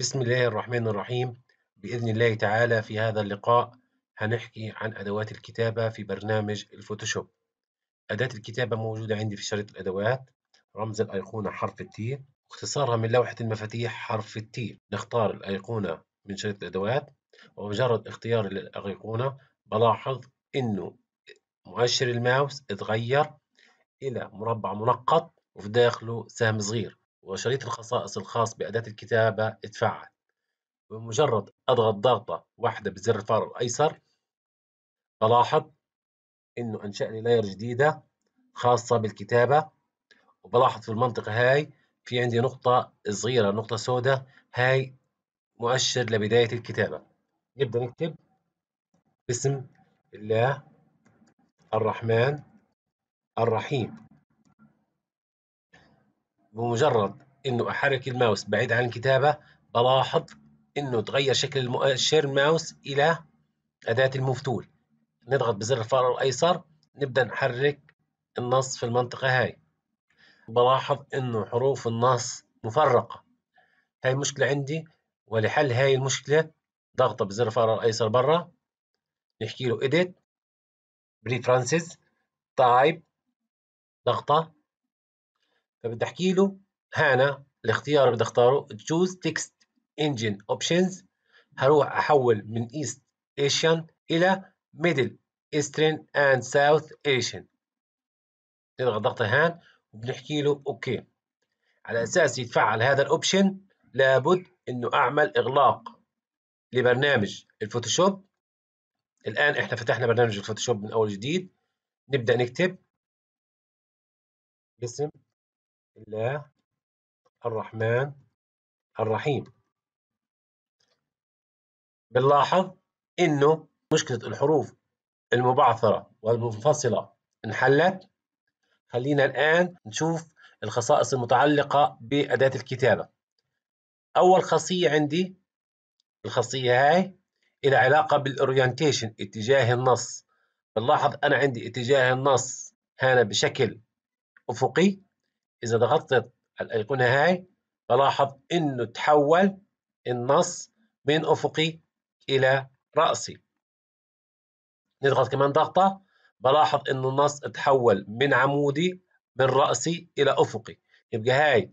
بسم الله الرحمن الرحيم بإذن الله تعالى في هذا اللقاء هنحكي عن أدوات الكتابة في برنامج الفوتوشوب أداة الكتابة موجودة عندي في شريط الأدوات رمز الأيقونة حرف التي اختصارها من لوحة المفاتيح حرف التي نختار الأيقونة من شريط الأدوات ومجرد اختيار الأيقونة بلاحظ إنه مؤشر الماوس اتغير إلى مربع منقط وفي داخله سهم صغير وشريط الخصائص الخاص بأداة الكتابة اتفعل بمجرد أضغط ضغطة واحدة بزر الفار الأيسر بلاحظ إنه أنشأ لي لاير جديدة خاصة بالكتابة وبلاحظ في المنطقة هاي في عندي نقطة صغيرة نقطة سوداء هاي مؤشر لبداية الكتابة نبدأ نكتب بسم الله الرحمن الرحيم بمجرد انه احرك الماوس بعيد عن الكتابة بلاحظ انه تغير شكل المؤشر ماوس الى اداة المفتول نضغط بزر الفأر الايسر نبدأ نحرك النص في المنطقة هاي بلاحظ انه حروف النص مفرقة هاي مشكلة عندي ولحل هاي المشكلة ضغطة بزر الفأر الايسر برا نحكي له edit preferences type ضغطة فبدي احكي له هنا الاختيار اللي بدي اختاره تشوز تكست انجن اوبشنز هروح احول من ايست asian الى ميدل ايسترن اند ساوث ايشن نضغط ضغطه هان وبنحكي له اوكي على اساس يتفعل هذا الاوبشن لابد انه اعمل اغلاق لبرنامج الفوتوشوب الان احنا فتحنا برنامج الفوتوشوب من اول جديد نبدا نكتب اسم الله الرحمن الرحيم بنلاحظ انه مشكله الحروف المبعثره والمنفصله انحلت خلينا الان نشوف الخصائص المتعلقه باداه الكتابه اول خاصيه عندي الخاصيه هاي إلى علاقه بالاورينتيشن اتجاه النص بنلاحظ انا عندي اتجاه النص هنا بشكل افقي إذا ضغطت على الأيقونة هاي بلاحظ إنه تحول النص من أفقي إلى رأسي نضغط كمان ضغطة بلاحظ إنه النص تحول من عمودي من رأسي إلى أفقي يبقى هاي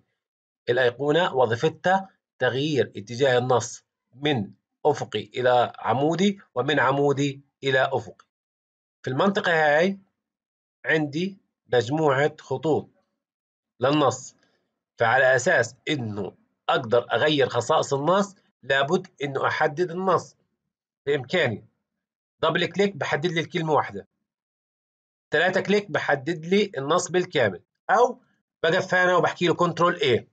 الأيقونة وظيفتها تغيير اتجاه النص من أفقي إلى عمودي ومن عمودي إلى أفقي في المنطقة هاي عندي مجموعة خطوط للنص فعلى أساس إنه أقدر أغير خصائص النص لابد إنه أحدد النص بإمكاني دبل كليك بحدد لي الكلمة واحدة ثلاثة كليك بحدد لي النص بالكامل أو بقف أنا وبحكي له كنترول اي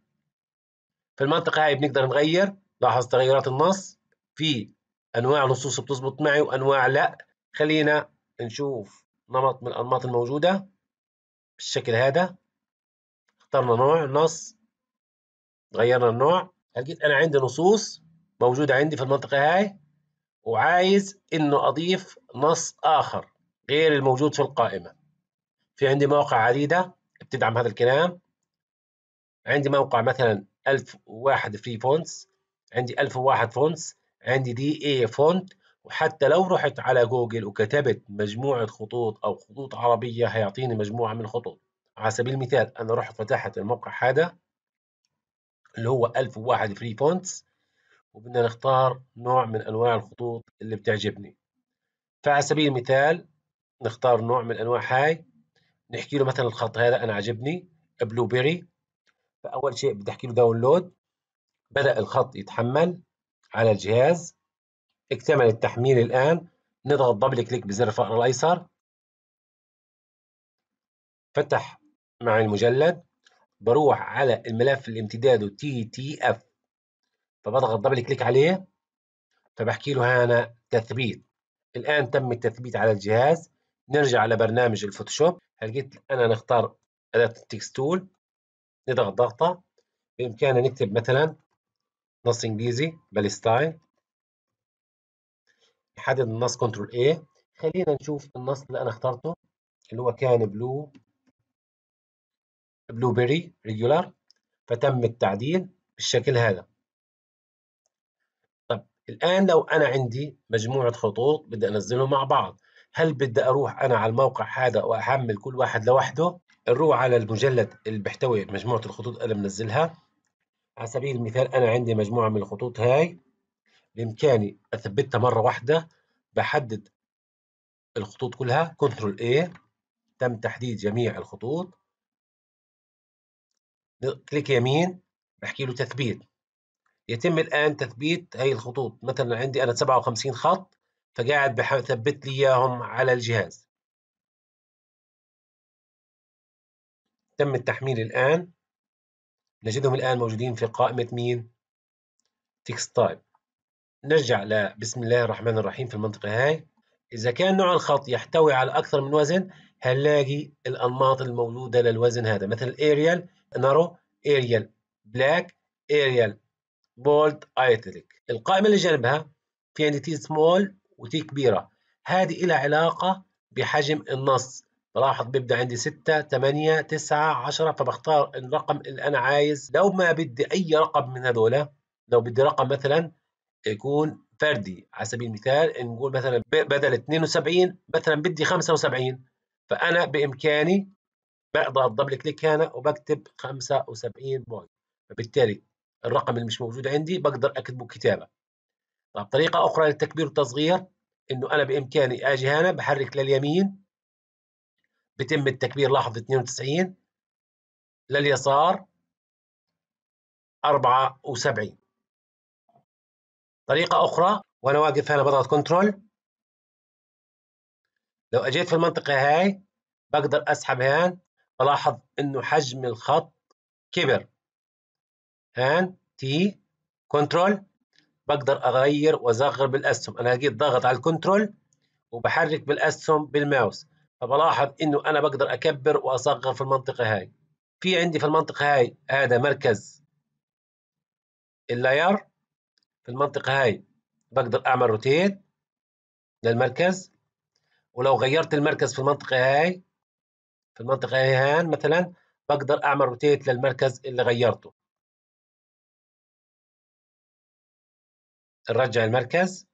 في المنطقة هاي بنقدر نغير لاحظ تغيرات النص في أنواع نصوص بتزبط معي وأنواع لا خلينا نشوف نمط من الأنماط الموجودة بالشكل هذا اخترنا نوع نص غيرنا النوع لقيت انا عندي نصوص موجوده عندي في المنطقه هاي وعايز انه اضيف نص اخر غير الموجود في القائمه في عندي مواقع عديده بتدعم هذا الكلام عندي موقع مثلا 1001 فري فونتس عندي 1001 فونتس عندي دي اي فونت وحتى لو رحت على جوجل وكتبت مجموعة خطوط أو خطوط عربية هيعطيني مجموعة من الخطوط على سبيل المثال انا رحت فتحت الموقع هذا اللي هو 1001 فري فونتس وبدنا نختار نوع من انواع الخطوط اللي بتعجبني فعلى سبيل المثال نختار نوع من انواع هاي نحكي له مثلا الخط هذا انا عجبني بلو بيري فاول شيء بدي احكي له داونلود بدا الخط يتحمل على الجهاز اكتمل التحميل الان نضغط دبل كليك بزر الفأر الايسر فتح مع المجلد بروح على الملف اللي امتداده تي تي اف فبضغط دبل كليك عليه فبحكي له هنا تثبيت الان تم التثبيت على الجهاز نرجع على برنامج الفوتوشوب هلقيت انا نختار اداه التكست تول نضغط ضغطه بامكاننا نكتب مثلا نص انجليزي بالستايل نحدد النص كنترول A خلينا نشوف النص اللي انا اخترته اللي هو كان بلو بلو بيري ريجولار فتم التعديل بالشكل هذا طب الآن لو أنا عندي مجموعة خطوط بدي أنزلهم مع بعض هل بدي أروح أنا على الموقع هذا وأحمل كل واحد لوحده نروح على المجلد اللي بيحتوي مجموعة الخطوط اللي منزلها على سبيل المثال أنا عندي مجموعة من الخطوط هاي بإمكاني أثبتها مرة واحدة بحدد الخطوط كلها كنترول A تم تحديد جميع الخطوط كليك يمين بحكي له تثبيت يتم الآن تثبيت هي الخطوط مثلا عندي أنا 57 خط فقاعد بثبت لي إياهم على الجهاز تم التحميل الآن نجدهم الآن موجودين في قائمة مين؟ تكست تايب نرجع ل بسم الله الرحمن الرحيم في المنطقة هاي إذا كان نوع الخط يحتوي على أكثر من وزن هنلاقي الأنماط الموجودة للوزن هذا مثل الأريال نارو اريال بلاك اريال بولد ايتليك القائمة اللي جنبها في عندي تي سمول وتي كبيرة هذه لها علاقة بحجم النص بلاحظ بيبدأ عندي 6 8 9 10 فبختار الرقم اللي أنا عايز لو ما بدي أي رقم من هذول لو بدي رقم مثلا يكون فردي على سبيل المثال نقول مثلا بدل 72 مثلا بدي 75 فأنا بإمكاني بضغط دبل كليك هنا وبكتب 75 بوينت فبالتالي الرقم اللي مش موجود عندي بقدر اكتبه كتابه طب طريقه اخرى للتكبير والتصغير انه انا بامكاني اجي هنا بحرك لليمين بتم التكبير لاحظ 92 لليسار 74 طريقه اخرى وانا واقف هنا بضغط كنترول لو اجيت في المنطقه هاي بقدر اسحب هان بلاحظ انه حجم الخط كبر هان تي كنترول بقدر اغير واصغر بالاسهم انا جيت ضغط على الكنترول وبحرك بالاسهم بالماوس فبلاحظ انه انا بقدر اكبر واصغر في المنطقه هاي في عندي في المنطقه هاي هذا مركز اللاير في المنطقه هاي بقدر اعمل روتيت للمركز ولو غيرت المركز في المنطقه هاي في المنطقة هان مثلا بقدر أعمل روتيت للمركز اللي غيرته نرجع المركز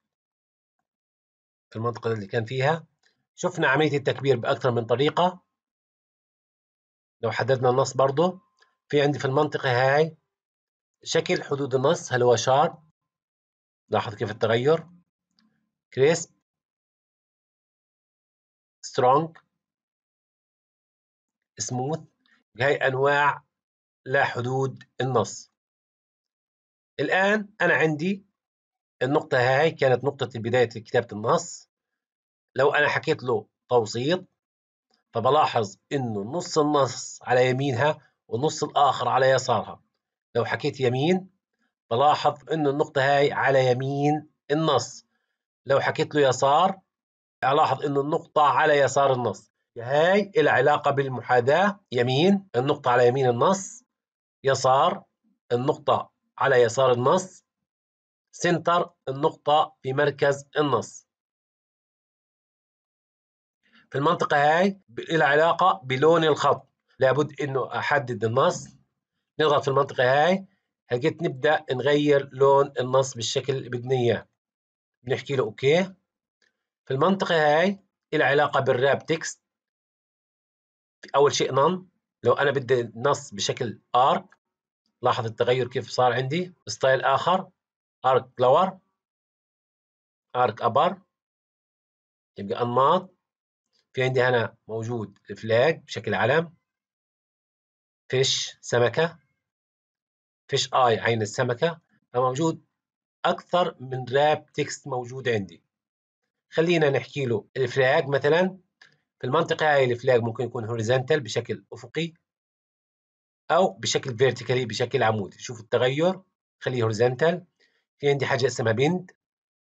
في المنطقة اللي كان فيها شفنا عملية التكبير بأكثر من طريقة لو حددنا النص برضه في عندي في المنطقة هاي شكل حدود النص هل هو شارب لاحظ كيف التغير كريسب سترونج سموث هي أنواع لا حدود النص الآن أنا عندي النقطة هاي كانت نقطة بداية كتابة النص لو أنا حكيت له توسيط فبلاحظ إنه نص النص على يمينها والنص الآخر على يسارها لو حكيت يمين بلاحظ إنه النقطة هاي على يمين النص لو حكيت له يسار ألاحظ إنه النقطة على يسار النص هاي العلاقة بالمحاذاة يمين النقطة على يمين النص يسار النقطة على يسار النص سنتر النقطة في مركز النص في المنطقة هاي العلاقة بلون الخط لابد انه احدد النص نضغط في المنطقة هاي هجيت نبدأ نغير لون النص بالشكل اللي بدنا اياه بنحكي له اوكي في المنطقة هاي العلاقة بالراب تكست اول شيء نون لو انا بدي نص بشكل ارك لاحظ التغير كيف صار عندي ستايل اخر ارك لور ارك ابر يبقى انماط في عندي هنا موجود فلاج بشكل علم فيش سمكة فيش اي عين السمكة فموجود أكثر من راب تكست موجود عندي خلينا نحكي له الفلاج مثلا في المنطقة هاي الفلاج ممكن يكون هوريزنتال بشكل أفقي أو بشكل فيرتيكالي بشكل عمودي شوف التغير خليه هوريزنتال في عندي حاجة اسمها بند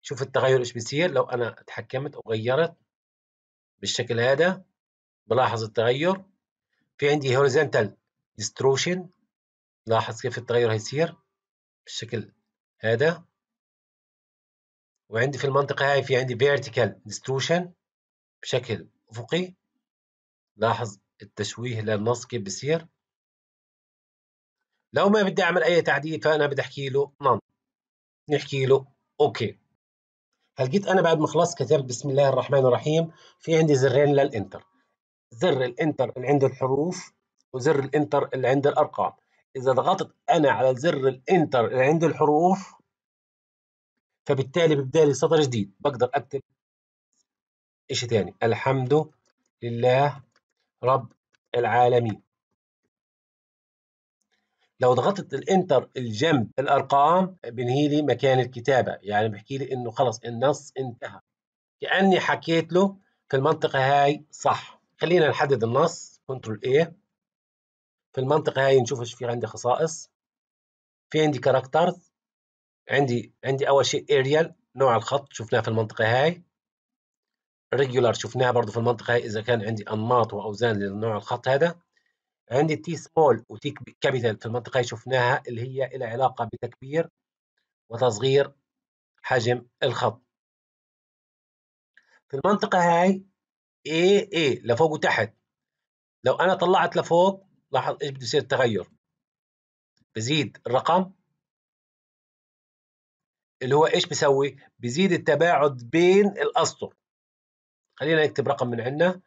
شوف التغير إيش بيصير لو أنا اتحكمت أو غيرت بالشكل هذا بلاحظ التغير في عندي هوريزنتال ديستروشن لاحظ كيف التغير هيصير بالشكل هذا وعندي في المنطقة هاي في عندي vertical distortion بشكل أفقي لاحظ التشويه للنص كيف بصير لو ما بدي أعمل أي تعديل فأنا بدي أحكي له نون نعم. نحكي له أوكي هل جيت أنا بعد ما خلصت كتبت بسم الله الرحمن الرحيم في عندي زرين للإنتر زر الإنتر اللي عنده الحروف وزر الإنتر اللي عنده الأرقام إذا ضغطت أنا على زر الإنتر اللي عنده الحروف فبالتالي بيبدأ لي سطر جديد بقدر أكتب إيش تاني الحمد لله رب العالمين لو ضغطت الانتر الجنب الارقام بنهي لي مكان الكتابه يعني بحكي لي انه خلص النص انتهى كاني حكيت له في المنطقه هاي صح خلينا نحدد النص كنترول A إيه. في المنطقه هاي نشوف ايش في عندي خصائص في عندي كاركترز عندي عندي اول شيء اريال نوع الخط شفناه في المنطقه هاي ريجولار شفناها برضو في المنطقة هاي إذا كان عندي أنماط وأوزان لنوع الخط هذا عندي تي سمول وتي كابيتال في المنطقة هاي شفناها اللي هي لها علاقة بتكبير وتصغير حجم الخط في المنطقة هاي A A لفوق وتحت لو أنا طلعت لفوق لاحظ إيش بده يصير التغير بزيد الرقم اللي هو إيش بسوي؟ بزيد التباعد بين الأسطر خلينا نكتب رقم من عندنا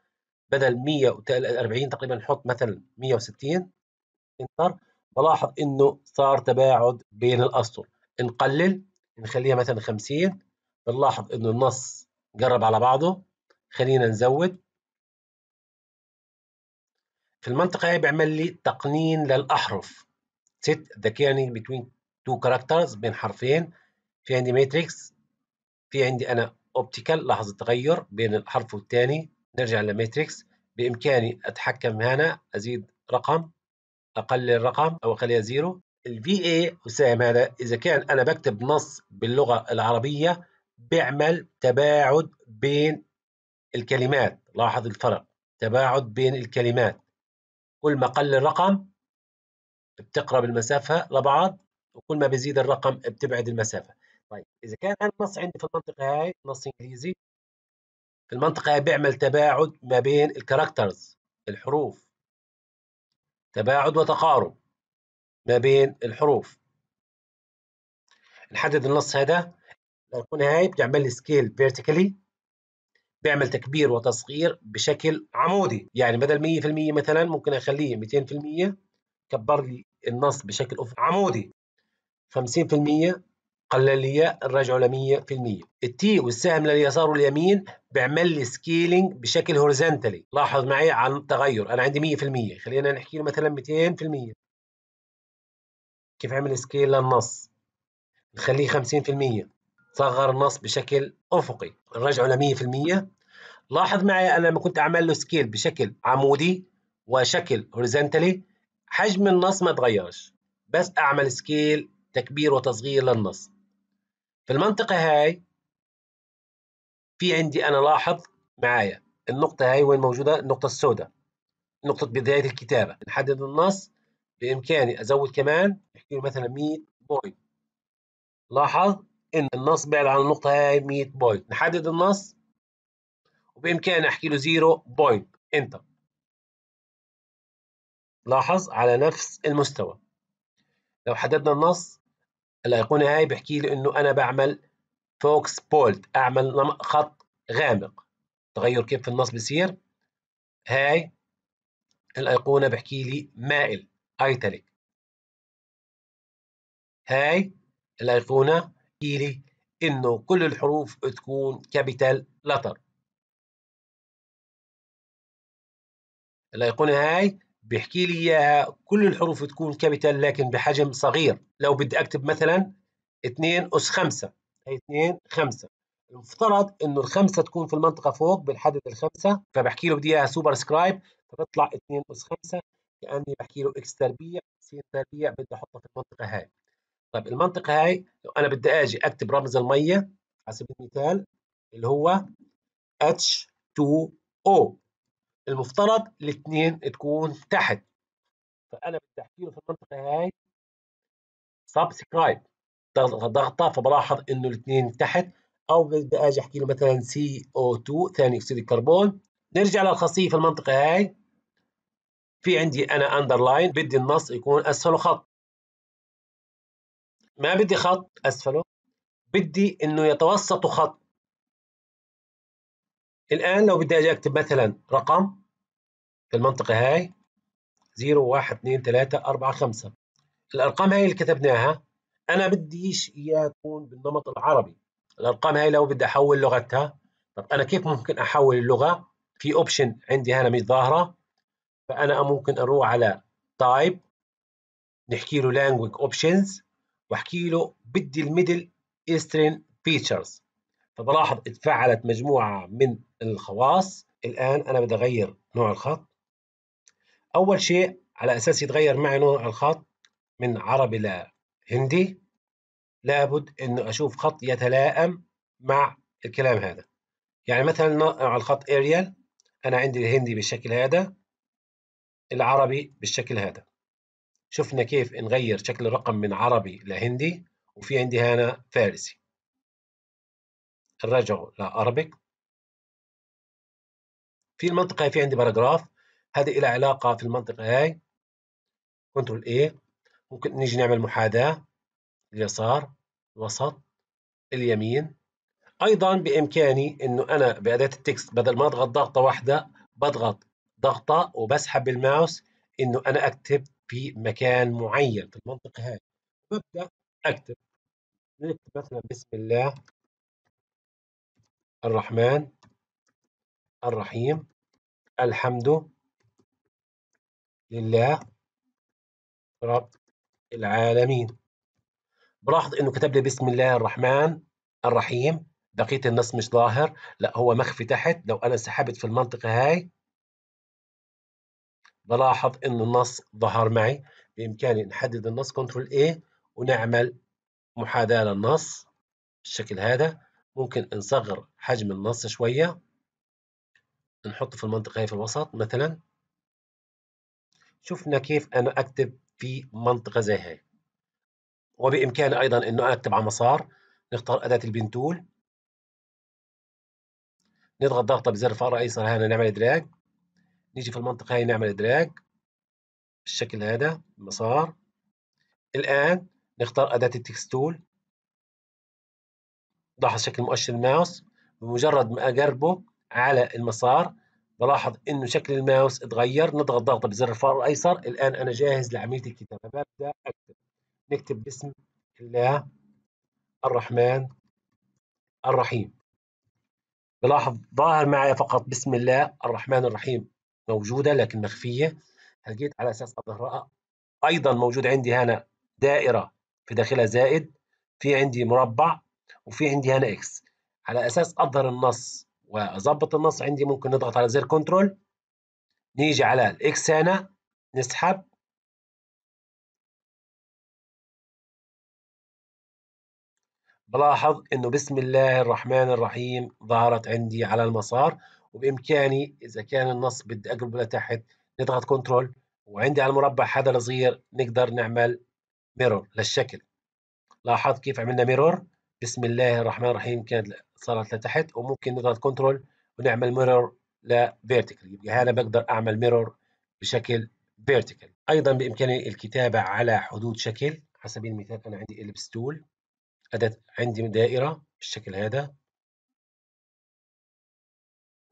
بدل 140 تقريبا نحط مثلا 160 انتر بلاحظ انه صار تباعد بين الاسطر نقلل نخليها مثلا 50 بنلاحظ انه النص قرب على بعضه خلينا نزود في المنطقة هي بيعمل لي تقنين للأحرف set the kerning between two characters بين حرفين في عندي ماتريكس في عندي أنا اوبتيكال لاحظ التغير بين الحرف والثاني نرجع للماتريكس بامكاني اتحكم هنا ازيد رقم اقلل الرقم او اخليها زيرو الفي اي وسام هذا اذا كان انا بكتب نص باللغه العربيه بيعمل تباعد بين الكلمات لاحظ الفرق تباعد بين الكلمات كل ما قل الرقم بتقرب المسافه لبعض وكل ما بيزيد الرقم بتبعد المسافه طيب اذا كان انا النص عندي في المنطقه هاي نص انجليزي في المنطقه هاي بيعمل تباعد ما بين الكاركترز الحروف تباعد وتقارب ما بين الحروف نحدد النص هذا الايقونه هاي بتعمل لي سكيل فيرتيكالي بيعمل تكبير وتصغير بشكل عمودي يعني بدل 100% مثلا ممكن اخليه 200% كبر لي النص بشكل عمودي 50% قلل لي الرجعه ل 100% التي والسهم لليسار واليمين بيعمل لي سكيلينج بشكل هوريزونتالي لاحظ معي عن التغير انا عندي 100% خلينا نحكي له مثلا 200% كيف عمل سكيل للنص نخليه 50% صغر النص بشكل افقي نرجعه ل 100% لاحظ معي انا لما كنت اعمل له سكيل بشكل عمودي وشكل هوريزونتالي حجم النص ما تغيرش بس اعمل سكيل تكبير وتصغير للنص المنطقة هاي في عندي أنا لاحظ معايا النقطة هاي وين موجودة النقطة السوداء نقطة بداية الكتابة نحدد النص بإمكاني أزود كمان نحكي مثلا 100 بوينت لاحظ إن النص بعد عن النقطة هاي 100 بوينت نحدد النص وبإمكاني أحكي له 0 بوينت انتر لاحظ على نفس المستوى لو حددنا النص الأيقونة هاي بحكي لي إنه أنا بعمل فوكس بولت أعمل خط غامق تغير كيف في النص بصير هاي الأيقونة بحكي لي مائل ايتاليك هاي الأيقونة بحكي لي إنه كل الحروف تكون كابيتال لتر الأيقونة هاي بيحكي لي اياها كل الحروف تكون كابيتال لكن بحجم صغير لو بدي اكتب مثلا 2 اس 5 هي 2 5 المفترض انه الخمسه تكون في المنطقه فوق بالحدد الخمسه فبحكي له بدي اياها سوبر سكرايب فبطلع 2 اس 5 كاني بحكي له اكس تربيع سين تربيع بدي احطها في المنطقه هاي طيب المنطقه هاي لو انا بدي اجي اكتب رمز الميه على سبيل المثال اللي هو H2O المفترض الاثنين تكون تحت فانا له في المنطقه هاي سبسكرايب ضغطه فبلاحظ انه الاثنين تحت او بدي اجي احكي له مثلا سي او 2 ثاني اكسيد الكربون نرجع للخاصيه في المنطقه هاي في عندي انا اندرلاين بدي النص يكون اسفله خط ما بدي خط اسفله بدي انه يتوسط خط الان لو بدي اجي اكتب مثلا رقم في المنطقة هاي 0 1 2 3 4 5 الأرقام هاي اللي كتبناها أنا بديش إياها تكون بالنمط العربي الأرقام هاي لو بدي أحول لغتها طب أنا كيف ممكن أحول اللغة في أوبشن عندي هنا مش ظاهرة فأنا ممكن أروح على تايب نحكي له لانجوج اوبشنز واحكي له بدي الميدل ايسترن فيتشرز فبلاحظ اتفعلت مجموعه من الخواص الان انا بدي اغير نوع الخط أول شيء على أساس يتغير معي لون الخط من عربي لهندي لابد إنه أشوف خط يتلائم مع الكلام هذا يعني مثلا على الخط أريال أنا عندي الهندي بالشكل هذا العربي بالشكل هذا شفنا كيف نغير شكل الرقم من عربي لهندي وفي عندي هنا فارسي نرجعه لأربك في المنطقة في عندي باراجراف هذه لها علاقة في المنطقة هاي كنترول A إيه. ممكن نيجي نعمل محاذاة اليسار الوسط اليمين أيضا بإمكاني إنه أنا بأداة التكست بدل ما أضغط ضغطة واحدة بضغط ضغطة وبسحب بالماوس إنه أنا أكتب في مكان معين في المنطقة هاي ببدأ أكتب نكتب مثلا بسم الله الرحمن الرحيم الحمد لله رب العالمين بلاحظ انه كتب لي بسم الله الرحمن الرحيم بقيه النص مش ظاهر لا هو مخفي تحت لو انا سحبت في المنطقه هاي بلاحظ انه النص ظهر معي بامكاني نحدد النص كنترول A إيه، ونعمل محاذاه للنص بالشكل هذا ممكن نصغر حجم النص شويه نحطه في المنطقه هي في الوسط مثلا شفنا كيف أنا أكتب في منطقة زي هاي وبإمكاني أيضا أنه أكتب على مسار نختار أداة البنتول نضغط ضغطة بزر الفأر الأيسر هنا نعمل دراج نيجي في المنطقة هاي نعمل دراج بالشكل هذا مسار الآن نختار أداة التكستول لاحظ شكل مؤشر الماوس بمجرد ما أقربه على المسار بلاحظ انه شكل الماوس اتغير نضغط ضغطه بزر الفار الايسر الان انا جاهز لعمليه الكتابه ببدا اكتب نكتب باسم الله الرحمن الرحيم بلاحظ ظاهر معي فقط بسم الله الرحمن الرحيم موجوده لكن مخفيه جيت على اساس اظهرها ايضا موجود عندي هنا دائره في داخلها زائد في عندي مربع وفي عندي هنا اكس على اساس اظهر النص واظبط النص عندي ممكن نضغط على زر كنترول نيجي على الاكس هنا نسحب بلاحظ انه بسم الله الرحمن الرحيم ظهرت عندي على المسار وبامكاني اذا كان النص بدي اقلبه لتحت نضغط كنترول وعندي على المربع هذا الصغير نقدر نعمل ميرور للشكل لاحظ كيف عملنا ميرور بسم الله الرحمن الرحيم كانت صارت لتحت وممكن نضغط كنترول ونعمل ميرور لفيرتيكال يبقى هنا بقدر اعمل ميرور بشكل فيرتيكال ايضا بامكاني الكتابه على حدود شكل على سبيل المثال انا عندي البس تول اداه عندي دائره بالشكل هذا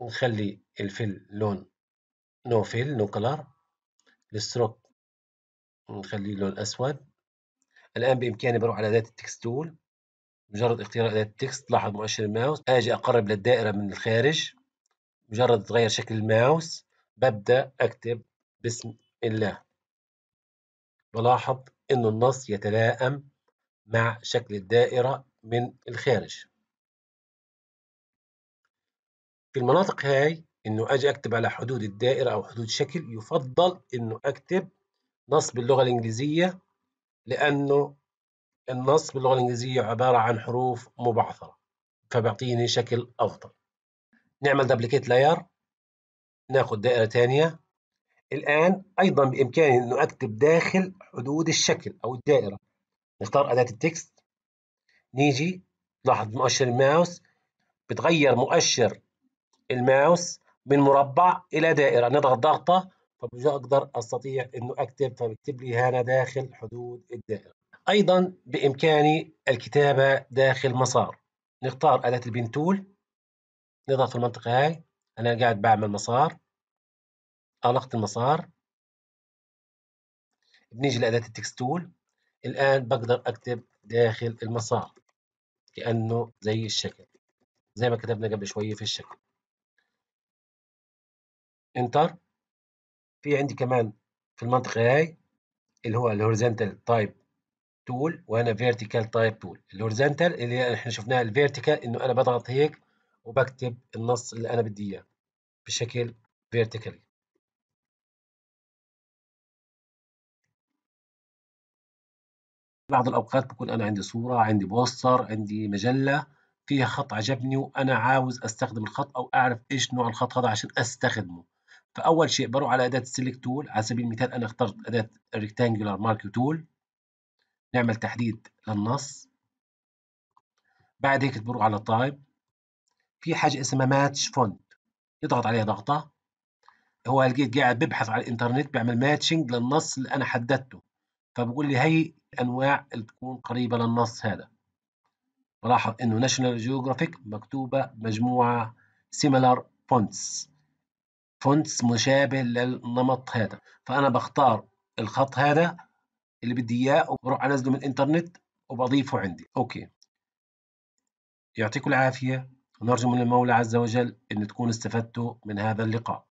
نخلي الفيل لون نو فيل نو كلر الستروك نخليه لون اسود الان بامكاني بروح على اداه التكست تول مجرد اختيار أداة لاحظ مؤشر الماوس آجي أقرب للدائرة من الخارج مجرد تغير شكل الماوس ببدأ أكتب بسم الله بلاحظ أن النص يتلائم مع شكل الدائرة من الخارج في المناطق هاي انه اجي اكتب على حدود الدائره او حدود شكل يفضل انه اكتب نص باللغه الانجليزيه لانه النص باللغة الإنجليزية عبارة عن حروف مبعثرة فبيعطيني شكل أفضل نعمل دبليكيت لاير ناخد دائرة تانية الآن أيضا بإمكاني أنه أكتب داخل حدود الشكل أو الدائرة نختار أداة التكست نيجي لاحظ مؤشر الماوس بتغير مؤشر الماوس من مربع إلى دائرة نضغط ضغطة فبقدر أستطيع أنه أكتب فبكتب لي هنا داخل حدود الدائرة أيضا بإمكاني الكتابة داخل مسار نختار أداة البنتول نضغط في المنطقة هاي أنا قاعد بعمل مسار أغلقت المسار بنيجي لأداة التكستول الآن بقدر أكتب داخل المسار كأنه زي الشكل زي ما كتبنا قبل شوية في الشكل انتر في عندي كمان في المنطقة هاي اللي هو الهوريزنتال تايب تول وهنا فيرتيكال تايب تول الهورزنتال اللي احنا شفناها الفيرتيكال انه انا بضغط هيك وبكتب النص اللي انا بدي اياه بشكل فيرتيكالي بعض الأوقات بكون أنا عندي صورة عندي بوستر عندي مجلة فيها خط عجبني وأنا عاوز أستخدم الخط أو أعرف إيش نوع الخط هذا عشان أستخدمه فأول شيء بروح على أداة السيلكت تول على سبيل المثال أنا اخترت أداة الريكتانجولار مارك تول نعمل تحديد للنص بعد هيك بنروح على التايب في حاجه اسمها ماتش فونت يضغط عليها ضغطه هو لقيت قاعد ببحث على الانترنت بيعمل ماتشنج للنص اللي انا حددته فبقول لي هي الانواع اللي تكون قريبه للنص هذا ولاحظ انه ناشونال جيوغرافيك مكتوبه مجموعه سيميلار فونتس فونتس مشابه للنمط هذا فانا بختار الخط هذا اللي بدي اياه وبروح انزله من الانترنت وبضيفه عندي اوكي يعطيكم العافيه ونرجو من المولى عز وجل ان تكونوا استفدتوا من هذا اللقاء